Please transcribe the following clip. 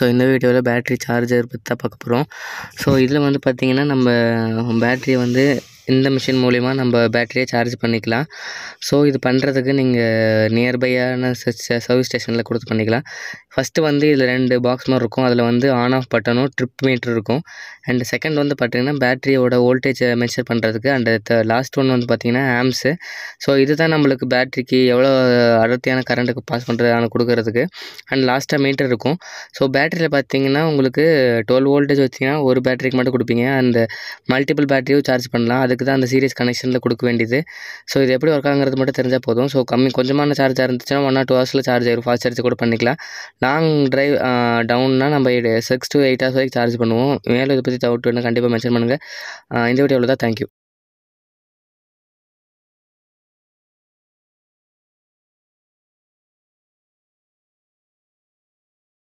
so இந்த வீடியோவில் battery charger பற்றி தான் பார்க்க போகிறோம் ஸோ இதில் வந்து பார்த்திங்கன்னா நம்ம பேட்ரியை வந்து இந்த மிஷின் மூலிமா நம்ம பேட்டரியை சார்ஜ் பண்ணிக்கலாம் ஸோ இது பண்ணுறதுக்கு நீங்கள் நியர்பையான சர்வீஸ் ஸ்டேஷனில் கொடுத்து பண்ணிக்கலாம் ஃபஸ்ட்டு வந்து இதில் ரெண்டு பாக்ஸ் மாதிரி இருக்கும் அதில் வந்து ஆன் ஆஃப் பட்டனும் ட்ரிப் மீட்ரு இருக்கும் அண்ட் செகண்ட் வந்து பார்த்திங்கன்னா பேட்டரியோட வோல்டேஜை மெஷர் பண்ணுறதுக்கு அண்ட் லாஸ்ட் ஒன் வந்து பார்த்திங்கன்னா ஆம்ஸு ஸோ இதுதான் நம்மளுக்கு பேட்டரிக்கு எவ்வளோ அடர்த்தியான கரண்ட்டுக்கு பாஸ் பண்ணுறதான கொடுக்கறதுக்கு அண்ட் லாஸ்ட்டாக மீட்டர் இருக்கும் ஸோ பேட்டரியில் பார்த்தீங்கன்னா உங்களுக்கு டுவெல் வோல்டேஜ் வச்சிங்கன்னா ஒரு பேட்டரிக்கு மட்டும் கொடுப்பீங்க அந்த மல்டிபிள் பேட்டரியும் சார்ஜ் பண்ணலாம் அதுக்கு அதுக்கு தான் அந்த சீரியஸ் கனெக்ஷனில் கொடுக்க வேண்டியது ஸோ இது எப்படி ஒர்க் ஆகுங்கிறது மட்டும் தெரிஞ்சால் போதும் ஸோ கம்மி கொஞ்சமான சார்ஜாக இருந்துச்சுன்னா ஒன் ஆர் டூ ஹவர்ஸில் சார்ஜ் ஆயிரும் ஃபாஸ்ட் சார்ஜ் கூட பண்ணிக்கலாம் லாங் ட்ரைவ் டவுன்னா நம்ம சிக்ஸ் டு எயிட் ஹவர்ஸ் வரைக்கும் சார்ஜ் பண்ணுவோம் மேலே இதை பற்றி டவுட் வேணும் கண்டிப்பாக மென்ஷன் பண்ணுங்கள் இந்த வீடியோ தான் தேங்க்யூ